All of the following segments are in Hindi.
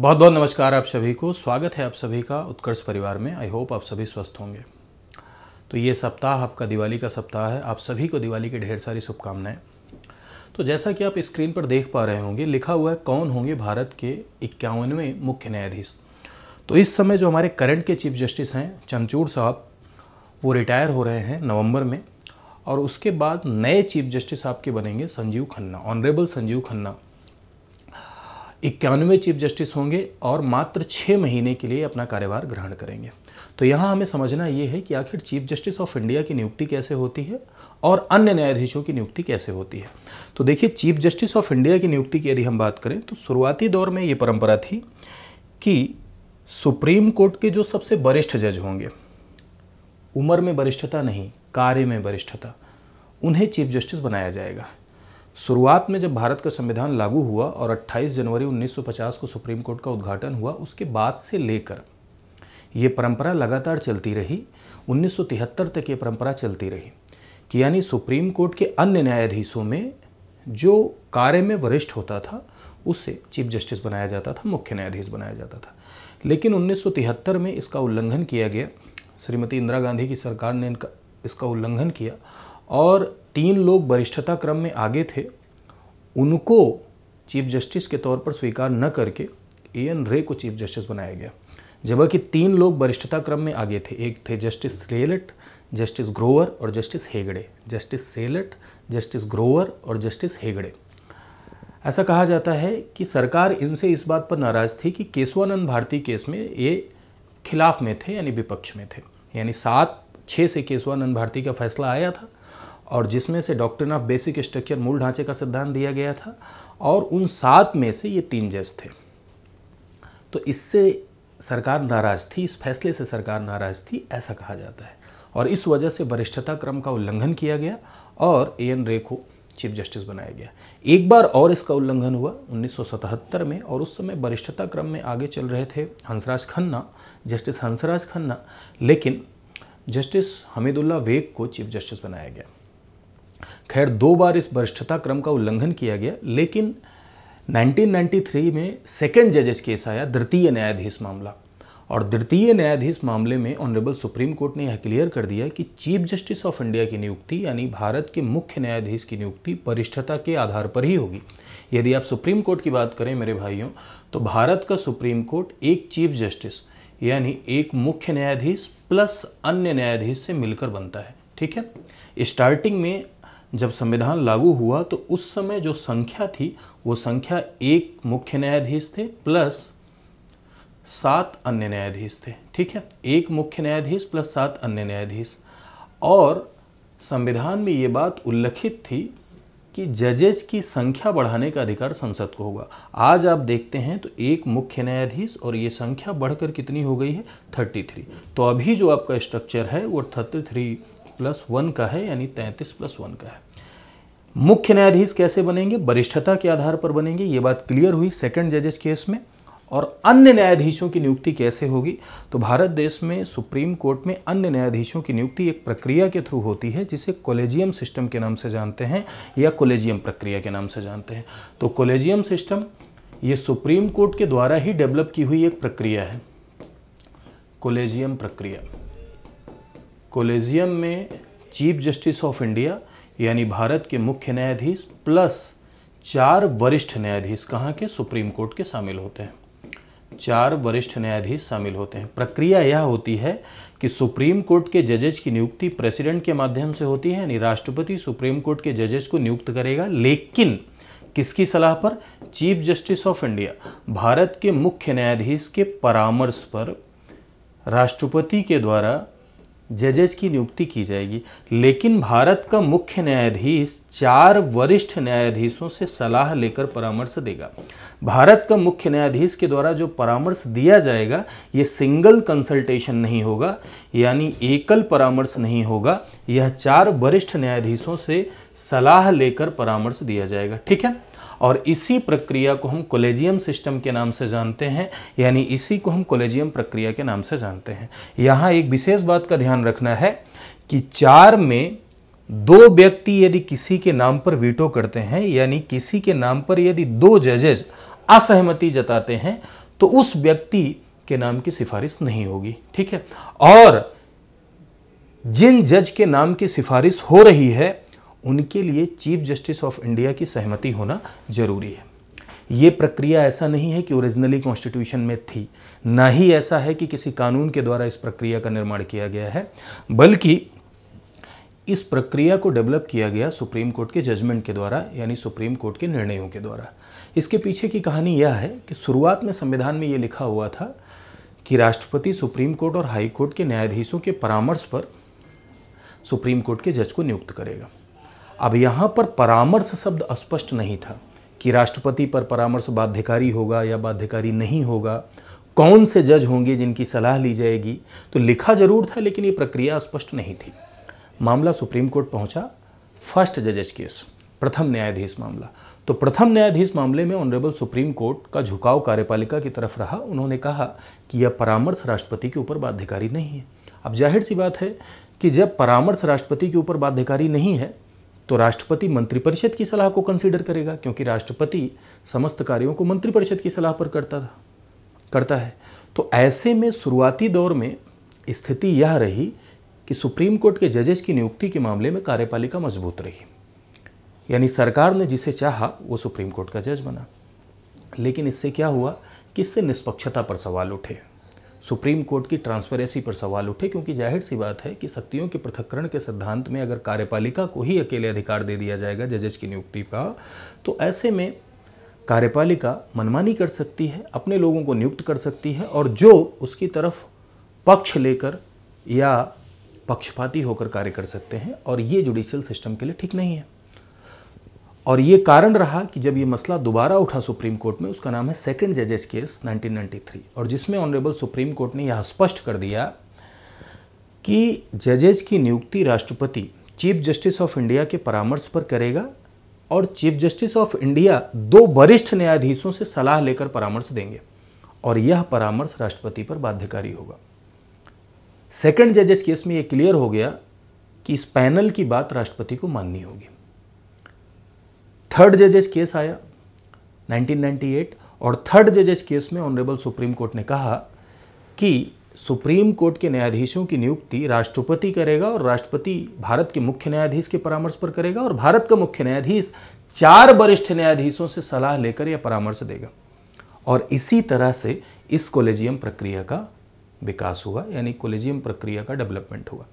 बहुत बहुत नमस्कार आप सभी को स्वागत है आप सभी का उत्कर्ष परिवार में आई होप आप सभी स्वस्थ होंगे तो ये सप्ताह आपका दिवाली का सप्ताह है आप सभी को दिवाली की ढेर सारी शुभकामनाएं तो जैसा कि आप स्क्रीन पर देख पा रहे होंगे लिखा हुआ है कौन होंगे भारत के इक्यावनवे मुख्य न्यायाधीश तो इस समय जो हमारे करंट के चीफ जस्टिस हैं चंचूर साहब वो रिटायर हो रहे हैं नवंबर में और उसके बाद नए चीफ जस्टिस आपके बनेंगे संजीव खन्ना ऑनरेबल संजीव खन्ना इक्यानवे चीफ जस्टिस होंगे और मात्र छः महीने के लिए अपना कार्यभार ग्रहण करेंगे तो यहाँ हमें समझना ये है कि आखिर चीफ जस्टिस ऑफ इंडिया की नियुक्ति कैसे होती है और अन्य न्यायाधीशों की नियुक्ति कैसे होती है तो देखिए चीफ जस्टिस ऑफ इंडिया की नियुक्ति की यदि हम बात करें तो शुरुआती दौर में ये परंपरा थी कि सुप्रीम कोर्ट के जो सबसे वरिष्ठ जज होंगे उम्र में वरिष्ठता नहीं कार्य में वरिष्ठता उन्हें चीफ जस्टिस बनाया जाएगा शुरुआत में जब भारत का संविधान लागू हुआ और 28 जनवरी 1950 को सुप्रीम कोर्ट का उद्घाटन हुआ उसके बाद से लेकर ये परंपरा लगातार चलती रही 1973 तक ये परंपरा चलती रही कि यानी सुप्रीम कोर्ट के अन्य न्यायाधीशों में जो कार्य में वरिष्ठ होता था उसे चीफ जस्टिस बनाया जाता था मुख्य न्यायाधीश बनाया जाता था लेकिन उन्नीस में इसका उल्लंघन किया गया श्रीमती इंदिरा गांधी की सरकार ने इनका इसका उल्लंघन किया और तीन लोग वरिष्ठता क्रम में आगे थे उनको चीफ जस्टिस के तौर पर स्वीकार न करके ए एन रे को चीफ जस्टिस बनाया गया जबकि तीन लोग वरिष्ठता क्रम में आगे थे एक थे जस्टिस सेलेट जस्टिस ग्रोवर और justice Hegde justice Shelat justice Grover और जस्टिस हेगड़े ऐसा कहा जाता है कि सरकार इनसे इस बात पर नाराज़ थी कि केशवानंद भारती केस में ये खिलाफ में थे यानी विपक्ष में थे यानी सात छः से केशवानंद भारती का फैसला आया था और जिसमें से डॉक्टर ऑफ बेसिक स्ट्रक्चर मूल ढांचे का सिद्धांत दिया गया था और उन सात में से ये तीन जज थे तो इससे सरकार नाराज थी इस फैसले से सरकार नाराज थी ऐसा कहा जाता है और इस वजह से वरिष्ठता क्रम का उल्लंघन किया गया और ए एन रे को चीफ जस्टिस बनाया गया एक बार और इसका उल्लंघन हुआ 1977 में और उस समय वरिष्ठता क्रम में आगे चल रहे थे हंसराज खन्ना जस्टिस हंसराज खन्ना लेकिन जस्टिस हमीदुल्ला वेग को चीफ जस्टिस बनाया गया खैर दो बार इस वरिष्ठता क्रम का उल्लंघन किया गया लेकिन 1993 में सेकेंड जजेस केस आया द्वितीय न्यायाधीश मामला और द्वितीय न्यायाधीश मामले में ऑनरेबल सुप्रीम कोर्ट ने यह क्लियर कर दिया कि चीफ जस्टिस ऑफ इंडिया की नियुक्ति यानी भारत के मुख्य न्यायाधीश की नियुक्ति वरिष्ठता के आधार पर ही होगी यदि आप सुप्रीम कोर्ट की बात करें मेरे भाइयों तो भारत का सुप्रीम कोर्ट एक चीफ जस्टिस यानी एक मुख्य न्यायाधीश प्लस अन्य न्यायाधीश से मिलकर बनता है ठीक है स्टार्टिंग में जब संविधान लागू हुआ तो उस समय जो संख्या थी वो संख्या एक मुख्य न्यायाधीश थे प्लस सात अन्य न्यायाधीश थे ठीक है एक मुख्य न्यायाधीश प्लस सात अन्य न्यायाधीश और संविधान में ये बात उल्लिखित थी कि जजेज की संख्या बढ़ाने का अधिकार संसद को होगा आज आप देखते हैं तो एक मुख्य न्यायाधीश और ये संख्या बढ़कर कितनी हो गई है 33 तो अभी जो आपका स्ट्रक्चर है वो 33 प्लस वन का है यानी 33 प्लस वन का है मुख्य न्यायाधीश कैसे बनेंगे वरिष्ठता के आधार पर बनेंगे ये बात क्लियर हुई सेकेंड जजेस केस में और अन्य न्यायाधीशों की नियुक्ति कैसे होगी तो भारत देश में सुप्रीम कोर्ट में अन्य न्यायाधीशों की नियुक्ति एक प्रक्रिया के थ्रू होती है जिसे कोलेजियम सिस्टम के नाम से जानते हैं या कोलेजियम प्रक्रिया के नाम से जानते हैं तो कोलेजियम सिस्टम ये सुप्रीम कोर्ट के द्वारा ही डेवलप की हुई एक प्रक्रिया है कोलेजियम प्रक्रिया कोलेजियम में चीफ जस्टिस ऑफ इंडिया यानी भारत के मुख्य न्यायाधीश प्लस चार वरिष्ठ न्यायाधीश कहाँ के सुप्रीम कोर्ट के शामिल होते हैं चार वरिष्ठ न्यायाधीश शामिल होते हैं प्रक्रिया यह होती है कि सुप्रीम कोर्ट के जजेज की नियुक्ति प्रेसिडेंट के माध्यम से होती है यानी राष्ट्रपति सुप्रीम कोर्ट के जजेज को नियुक्त करेगा लेकिन किसकी सलाह पर chief justice of India Bharat के मुख्य न्यायाधीश के परामर्श पर राष्ट्रपति के द्वारा जजेस की नियुक्ति की जाएगी लेकिन भारत का मुख्य न्यायाधीश चार वरिष्ठ न्यायाधीशों से सलाह लेकर परामर्श देगा भारत का मुख्य न्यायाधीश के द्वारा जो परामर्श दिया जाएगा ये सिंगल कंसल्टेशन नहीं होगा यानी एकल परामर्श नहीं होगा यह चार वरिष्ठ न्यायाधीशों से सलाह लेकर परामर्श दिया जाएगा ठीक है और इसी प्रक्रिया को हम कोलेजियम सिस्टम के नाम से जानते हैं यानी इसी को हम कोलेजियम प्रक्रिया के नाम से जानते हैं यहाँ एक विशेष बात का ध्यान रखना है कि चार में दो व्यक्ति यदि किसी के नाम पर वीटो करते हैं यानी किसी के नाम पर यदि दो जजेज असहमति जताते हैं तो उस व्यक्ति के नाम की सिफारिश नहीं होगी ठीक है और जिन जज के नाम की सिफारिश हो रही है उनके लिए चीफ जस्टिस ऑफ इंडिया की सहमति होना जरूरी है ये प्रक्रिया ऐसा नहीं है कि ओरिजिनली कॉन्स्टिट्यूशन में थी ना ही ऐसा है कि किसी कानून के द्वारा इस प्रक्रिया का निर्माण किया गया है बल्कि इस प्रक्रिया को डेवलप किया गया सुप्रीम कोर्ट के जजमेंट के द्वारा यानी सुप्रीम कोर्ट के निर्णयों के द्वारा इसके पीछे की कहानी यह है कि शुरुआत में संविधान में ये लिखा हुआ था कि राष्ट्रपति सुप्रीम कोर्ट और हाई कोर्ट के न्यायाधीशों के परामर्श पर सुप्रीम कोर्ट के जज को नियुक्त करेगा अब यहाँ पर परामर्श शब्द स्पष्ट नहीं था कि राष्ट्रपति पर परामर्श बाध्यकारी होगा या बाध्यकारी नहीं होगा कौन से जज होंगे जिनकी सलाह ली जाएगी तो लिखा जरूर था लेकिन ये प्रक्रिया स्पष्ट नहीं थी मामला सुप्रीम कोर्ट पहुंचा फर्स्ट जजेज केस प्रथम न्यायाधीश मामला तो प्रथम न्यायाधीश मामले में ऑनरेबल सुप्रीम कोर्ट का झुकाव कार्यपालिका की तरफ रहा उन्होंने कहा कि यह परामर्श राष्ट्रपति के ऊपर बाध्यकारी नहीं है अब जाहिर सी बात है कि जब परामर्श राष्ट्रपति के ऊपर बाध्यकारी नहीं है तो राष्ट्रपति मंत्रिपरिषद की सलाह को कंसिडर करेगा क्योंकि राष्ट्रपति समस्त कार्यों को मंत्रिपरिषद की सलाह पर करता था करता है तो ऐसे में शुरुआती दौर में स्थिति यह रही कि सुप्रीम कोर्ट के जजेस की नियुक्ति के मामले में कार्यपालिका मजबूत रही यानी सरकार ने जिसे चाहा वो सुप्रीम कोर्ट का जज बना लेकिन इससे क्या हुआ कि इससे निष्पक्षता पर सवाल उठे सुप्रीम कोर्ट की ट्रांसपेरेंसी पर सवाल उठे क्योंकि जाहिर सी बात है कि शक्तियों के पृथककरण के सिद्धांत में अगर कार्यपालिका को ही अकेले अधिकार दे दिया जाएगा जजेज की नियुक्ति का तो ऐसे में कार्यपालिका मनमानी कर सकती है अपने लोगों को नियुक्त कर सकती है और जो उसकी तरफ पक्ष लेकर या पक्षपाती होकर कार्य कर सकते हैं और ये जुडिशियल सिस्टम के लिए ठीक नहीं है और ये कारण रहा कि जब ये मसला दोबारा उठा सुप्रीम कोर्ट में उसका नाम है सेकंड जजेस केस 1993 और जिसमें ऑनरेबल सुप्रीम कोर्ट ने यह स्पष्ट कर दिया कि जजेज की नियुक्ति राष्ट्रपति चीफ जस्टिस ऑफ इंडिया के परामर्श पर करेगा और चीफ जस्टिस ऑफ इंडिया दो वरिष्ठ न्यायाधीशों से सलाह लेकर परामर्श देंगे और यह परामर्श राष्ट्रपति पर बाध्यकारी होगा सेकंड जजेस केस में यह क्लियर हो गया कि इस पैनल की बात राष्ट्रपति को माननी होगी थर्ड जजेस केस आया 1998 और थर्ड जजेस केस में ऑनरेबल सुप्रीम कोर्ट ने कहा कि सुप्रीम कोर्ट के न्यायाधीशों की नियुक्ति राष्ट्रपति करेगा और राष्ट्रपति भारत के मुख्य न्यायाधीश के परामर्श पर करेगा और भारत का मुख्य न्यायाधीश चार वरिष्ठ न्यायाधीशों से सलाह लेकर यह परामर्श देगा और इसी तरह से इस कोलेजियम प्रक्रिया का विकास हुआ यानी कोलेजियम प्रक्रिया का डेवलपमेंट हुआ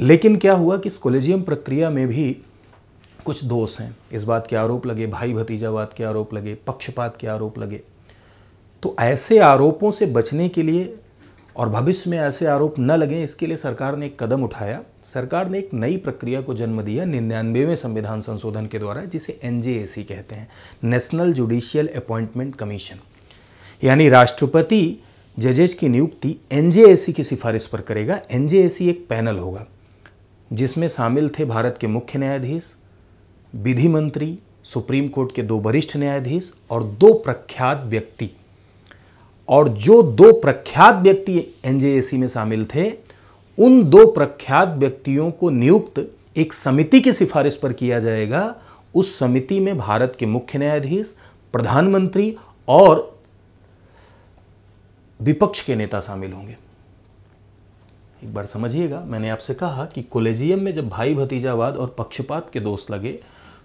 लेकिन क्या हुआ कि इस कोलेजियम प्रक्रिया में भी कुछ दोष हैं इस बात के आरोप लगे भाई भतीजावाद के आरोप लगे पक्षपात के आरोप लगे तो ऐसे आरोपों से बचने के लिए और भविष्य में ऐसे आरोप न लगें इसके लिए सरकार ने एक कदम उठाया सरकार ने एक नई प्रक्रिया को जन्म दिया निन्यानवेवें संविधान संशोधन के द्वारा जिसे एन कहते हैं नेशनल जुडिशियल अपॉइंटमेंट कमीशन यानी राष्ट्रपति जजेज की नियुक्ति एन की सिफारिश पर करेगा एन एक पैनल होगा जिसमें शामिल थे भारत के मुख्य न्यायाधीश विधि मंत्री सुप्रीम कोर्ट के दो वरिष्ठ न्यायाधीश और दो प्रख्यात व्यक्ति और जो दो प्रख्यात व्यक्ति एनजेएसी में शामिल थे उन दो प्रख्यात व्यक्तियों को नियुक्त एक समिति की सिफारिश पर किया जाएगा उस समिति में भारत के मुख्य न्यायाधीश प्रधानमंत्री और विपक्ष के नेता शामिल होंगे एक बार समझिएगा मैंने आपसे कहा कि कोलेजियम में जब भाई भतीजावाद और पक्षपात के दोष लगे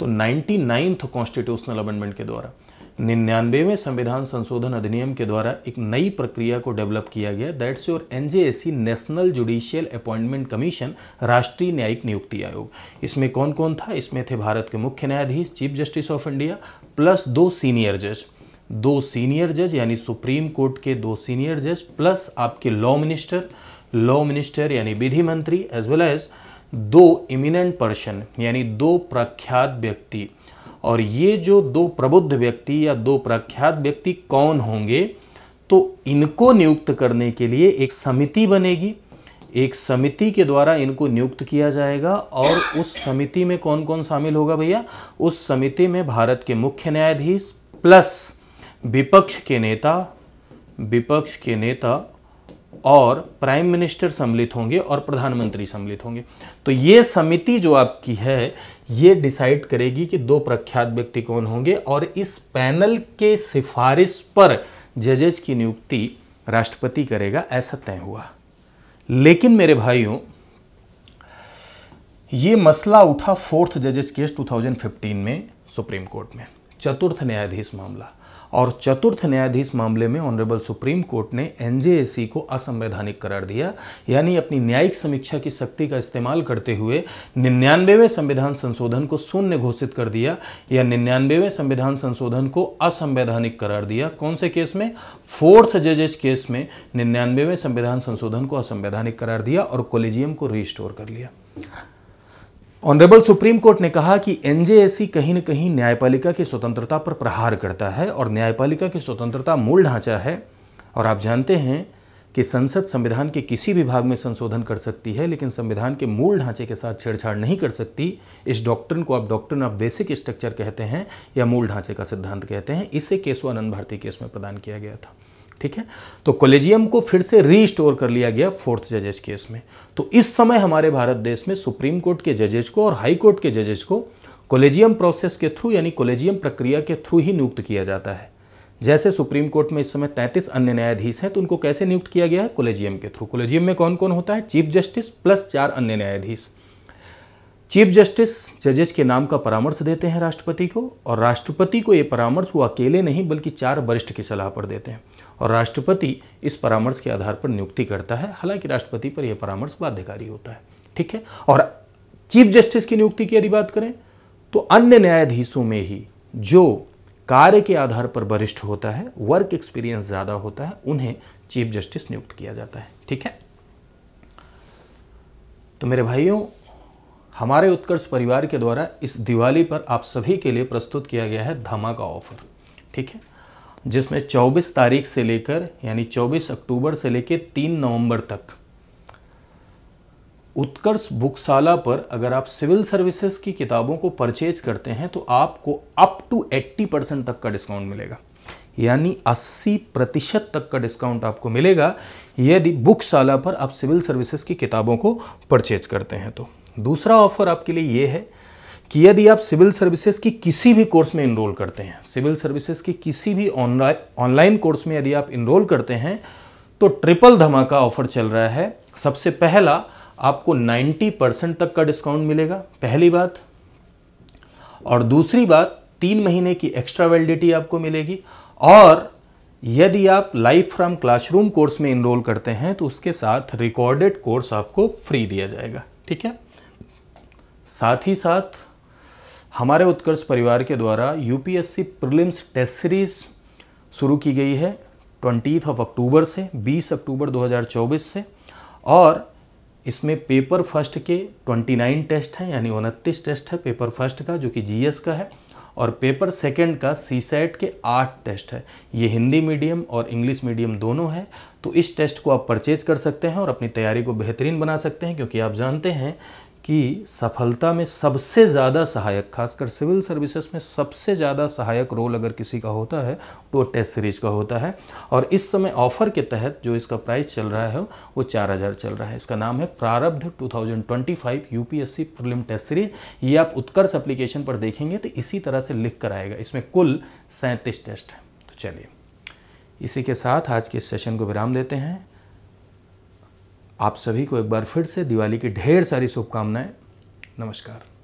तो नाइन्टी नाइन्थ कॉन्स्टिट्यूशनल अमेंडमेंट के द्वारा निन्यानवेवें संविधान संशोधन अधिनियम के द्वारा एक नई प्रक्रिया को डेवलप किया गया that's your NJSC national judicial appointment commission राष्ट्रीय न्यायिक नियुक्ति आयोग इसमें कौन कौन था इसमें थे भारत के मुख्य न्यायाधीश chief justice of India plus दो सीनियर जज दो सीनियर जज यानी सुप्रीम कोर्ट के दो सीनियर जज प्लस आपके लॉ मिनिस्टर लॉ मिनिस्टर यानी विधि मंत्री एज वेल एज़ दो इमिनेंट पर्सन यानी दो प्रख्यात व्यक्ति और ये जो दो प्रबुद्ध व्यक्ति या दो प्रख्यात व्यक्ति कौन होंगे तो इनको नियुक्त करने के लिए एक समिति बनेगी एक समिति के द्वारा इनको नियुक्त किया जाएगा और उस समिति में कौन कौन शामिल होगा भैया उस समिति में भारत के मुख्य न्यायाधीश प्लस विपक्ष के नेता विपक्ष के नेता और प्राइम मिनिस्टर सम्मिलित होंगे और प्रधानमंत्री सम्मिलित होंगे तो ये समिति जो आपकी है ये डिसाइड करेगी कि दो प्रख्यात व्यक्ति कौन होंगे और इस पैनल के सिफारिश पर जजेज की नियुक्ति राष्ट्रपति करेगा ऐसा तय हुआ लेकिन मेरे भाइयों ये मसला उठा फोर्थ जजेस केस 2015 में सुप्रीम कोर्ट में चतुर्थ न्यायाधीश मामला और चतुर्थ न्यायाधीश मामले में ऑनरेबल सुप्रीम कोर्ट ने एन को असंवैधानिक करार दिया यानी अपनी न्यायिक समीक्षा की शक्ति का इस्तेमाल करते हुए निन्यानवेवें संविधान संशोधन को शून्य घोषित कर दिया या निन्यानवेवें संविधान संशोधन को असंवैधानिक करार दिया कौन से केस में फोर्थ जजेज केस में निन्यानवेवें संविधान संशोधन को असंवैधानिक करार दिया और कोलिजियम को रिस्टोर कर लिया ऑनरेबल सुप्रीम कोर्ट ने कहा कि एनजेएसी कहीं न कहीं न्यायपालिका की स्वतंत्रता पर प्रहार करता है और न्यायपालिका की स्वतंत्रता मूल ढांचा है और आप जानते हैं कि संसद संविधान के किसी भी भाग में संशोधन कर सकती है लेकिन संविधान के मूल ढांचे के साथ छेड़छाड़ नहीं कर सकती इस डॉक्ट्रिन को आप डॉक्ट्रिन ऑफ बेसिक स्ट्रक्चर कहते हैं या मूल ढांचे का सिद्धांत कहते हैं इसे केशवानंद भारती केस में प्रदान किया गया था ठीक है तो कोलेजियम को फिर से रीस्टोर कर लिया गया फोर्थ जजेज केस में तो इस समय हमारे भारत देश में सुप्रीम कोर्ट के जजेज को और हाई कोर्ट के जजेज को कोलेजियम प्रोसेस के थ्रू यानी कोलेजियम प्रक्रिया के थ्रू ही नियुक्त किया जाता है जैसे सुप्रीम कोर्ट में इस समय 33 अन्य न्यायाधीश हैं तो उनको कैसे नियुक्त किया गया है कोलेजियम के थ्रू कोलेजियम में कौन कौन होता है चीफ जस्टिस प्लस चार अन्य न्यायाधीश चीफ जस्टिस जजेस के नाम का परामर्श देते हैं राष्ट्रपति को और राष्ट्रपति को ये परामर्श वो अकेले नहीं बल्कि चार वरिष्ठ की सलाह पर देते हैं और राष्ट्रपति इस परामर्श के आधार पर नियुक्ति करता है हालांकि राष्ट्रपति पर यह परामर्श बाध्यकारी होता है ठीक है और चीफ जस्टिस की नियुक्ति की यदि बात करें तो अन्य न्यायाधीशों में ही जो कार्य के आधार पर वरिष्ठ होता है वर्क एक्सपीरियंस ज़्यादा होता है उन्हें चीफ जस्टिस नियुक्त किया जाता है ठीक है तो मेरे भाइयों हमारे उत्कर्ष परिवार के द्वारा इस दिवाली पर आप सभी के लिए प्रस्तुत किया गया है धमाका ऑफर ठीक है जिसमें 24 तारीख से लेकर यानी 24 अक्टूबर से लेकर 3 नवंबर तक उत्कर्ष बुकशाला पर अगर आप सिविल सर्विसेज की किताबों को परचेज करते हैं तो आपको अप टू 80 परसेंट तक का डिस्काउंट मिलेगा यानी 80 प्रतिशत तक का डिस्काउंट आपको मिलेगा यदि बुकशाला पर आप सिविल सर्विसेज की किताबों को परचेज करते हैं तो दूसरा ऑफर आपके लिए ये है कि यदि आप सिविल सर्विसेज की किसी भी कोर्स में इनरोल करते हैं सिविल सर्विसेज की किसी भी ऑनलाइन ऑनलाइन कोर्स में यदि आप इनरोल करते हैं तो ट्रिपल धमाका ऑफर चल रहा है सबसे पहला आपको 90 परसेंट तक का डिस्काउंट मिलेगा पहली बात और दूसरी बात तीन महीने की एक्स्ट्रा वैलिडिटी आपको मिलेगी और यदि आप लाइफ फ्रॉम क्लासरूम कोर्स में इनरोल करते हैं तो उसके साथ रिकॉर्डेड कोर्स आपको फ्री दिया जाएगा ठीक है साथ ही साथ हमारे उत्कर्ष परिवार के द्वारा यूपीएससी प्रीलिम्स टेस्ट सीरीज़ शुरू की गई है ट्वेंटी ऑफ अक्टूबर से 20 अक्टूबर 2024 से और इसमें पेपर फर्स्ट के 29 टेस्ट हैं यानी उनतीस टेस्ट है पेपर फर्स्ट का जो कि जीएस का है और पेपर सेकंड का सी सेट के आठ टेस्ट है ये हिंदी मीडियम और इंग्लिश मीडियम दोनों है तो इस टेस्ट को आप परचेज कर सकते हैं और अपनी तैयारी को बेहतरीन बना सकते हैं क्योंकि आप जानते हैं कि सफलता में सबसे ज़्यादा सहायक खासकर सिविल सर्विसेज में सबसे ज़्यादा सहायक रोल अगर किसी का होता है तो टेस्ट सीरीज का होता है और इस समय ऑफर के तहत जो इसका प्राइस चल रहा है वो चार हज़ार चल रहा है इसका नाम है प्रारब्ध 2025 यूपीएससी प्रीलिम टेस्ट सीरीज ये आप उत्कर्ष एप्लीकेशन पर देखेंगे तो इसी तरह से लिख कर आएगा इसमें कुल सैंतीस टेस्ट हैं तो चलिए इसी के साथ आज के इस सेशन को विराम देते हैं आप सभी को एक बार फिर से दिवाली की ढेर सारी शुभकामनाएं नमस्कार